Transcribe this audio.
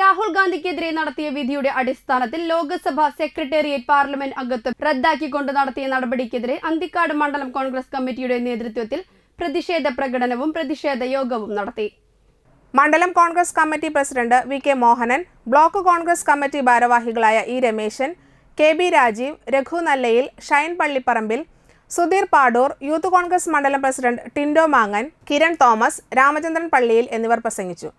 രാഹുൽ ഗാന്ധിക്കെതിരെ നടത്തിയ വിധിയുടെ അടിസ്ഥാനത്തിൽ ലോക്സഭ സെക്രട്ടേറിയറ്റ് പാർലമെന്റ് അംഗത്വം റദ്ദാക്കിക്കൊണ്ട് നടത്തിയ നടപടിക്കെതിരെ അന്തിക്കാട് മണ്ഡലം കോൺഗ്രസ് കമ്മിറ്റിയുടെ നേതൃത്വത്തിൽ പ്രതിഷേധ പ്രകടനവും പ്രതിഷേധ യോഗവും നടത്തി മണ്ഡലം Congress committee president V K Mohanan block Congress committee ഭാരവാഹികളായ E Rameshan K B Rajeev Raghu നല്ലയിൽ ഷൈൻ പള്ളിപ്പറമ്പിൽ സുധീർ പാടൂർ യൂത്ത് കോൺഗ്രസ് മണ്ഡലം പ്രസിഡന്റ് ടിൻഡോ മാങ്ങൻ കിരൺ തോമസ് രാമചന്ദ്രൻ പള്ളിയിൽ എന്നിവർ പ്രസംഗിച്ചു